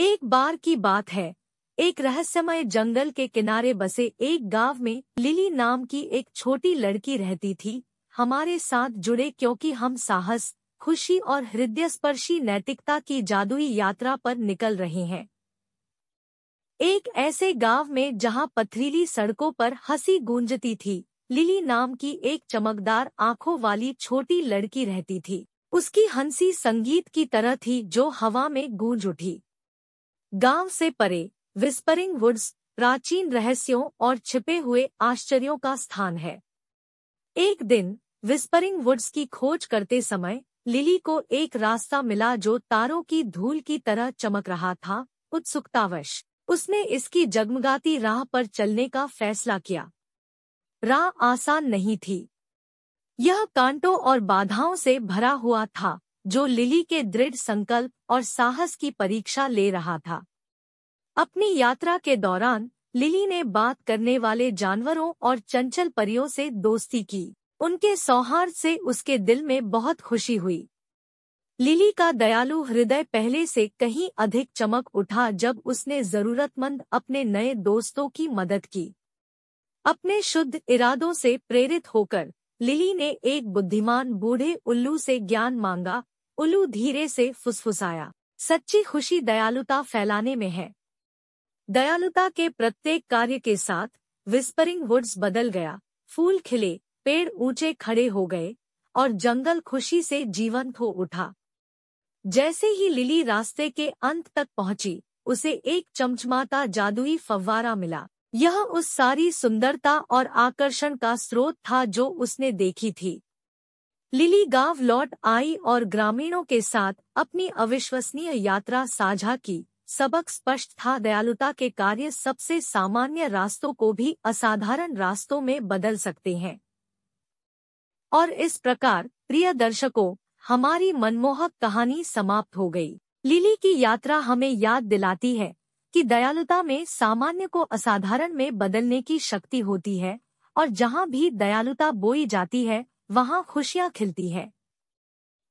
एक बार की बात है एक रहस्यमय जंगल के किनारे बसे एक गांव में लिली नाम की एक छोटी लड़की रहती थी हमारे साथ जुड़े क्योंकि हम साहस खुशी और हृदय स्पर्शी नैतिकता की जादुई यात्रा पर निकल रहे हैं एक ऐसे गांव में जहां पथरीली सड़कों पर हंसी गूंजती थी लिली नाम की एक चमकदार आंखों वाली छोटी लड़की रहती थी उसकी हंसी संगीत की तरह थी जो हवा में गूंज उठी गांव से परे विस्परिंग वुड्स प्राचीन रहस्यों और छिपे हुए आश्चर्यों का स्थान है एक दिन विस्परिंग वुड्स की खोज करते समय लिली को एक रास्ता मिला जो तारों की धूल की तरह चमक रहा था उत्सुकतावश उसने इसकी जगमगाती राह पर चलने का फैसला किया राह आसान नहीं थी यह कांटों और बाधाओं से भरा हुआ था जो लिली के दृढ़ संकल्प और साहस की परीक्षा ले रहा था अपनी यात्रा के दौरान लिली ने बात करने वाले जानवरों और चंचल परियों से दोस्ती की उनके सौहार्द से उसके दिल में बहुत खुशी हुई लिली का दयालु हृदय पहले से कहीं अधिक चमक उठा जब उसने जरूरतमंद अपने नए दोस्तों की मदद की अपने शुद्ध इरादों से प्रेरित होकर लिली ने एक बुद्धिमान बूढ़े उल्लू से ज्ञान मांगा उल्लू धीरे से फुसफुसाया सच्ची खुशी दयालुता फैलाने में है दयालुता के प्रत्येक कार्य के साथ विस्परिंग वुड्स बदल गया फूल खिले पेड़ ऊंचे खड़े हो गए और जंगल खुशी से जीवंत हो उठा जैसे ही लिली रास्ते के अंत तक पहुंची उसे एक चमचमाता जादुई फव्वारा मिला यह उस सारी सुंदरता और आकर्षण का स्रोत था जो उसने देखी थी लिली गांव लौट आई और ग्रामीणों के साथ अपनी अविश्वसनीय यात्रा साझा की सबक स्पष्ट था दयालुता के कार्य सबसे सामान्य रास्तों को भी असाधारण रास्तों में बदल सकते हैं और इस प्रकार प्रिय दर्शकों हमारी मनमोहक कहानी समाप्त हो गई लिली की यात्रा हमें याद दिलाती है कि दयालुता में सामान्य को असाधारण में बदलने की शक्ति होती है और जहाँ भी दयालुता बोई जाती है वहां खुशियां खिलती हैं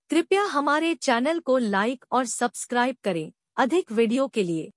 कृपया हमारे चैनल को लाइक और सब्सक्राइब करें अधिक वीडियो के लिए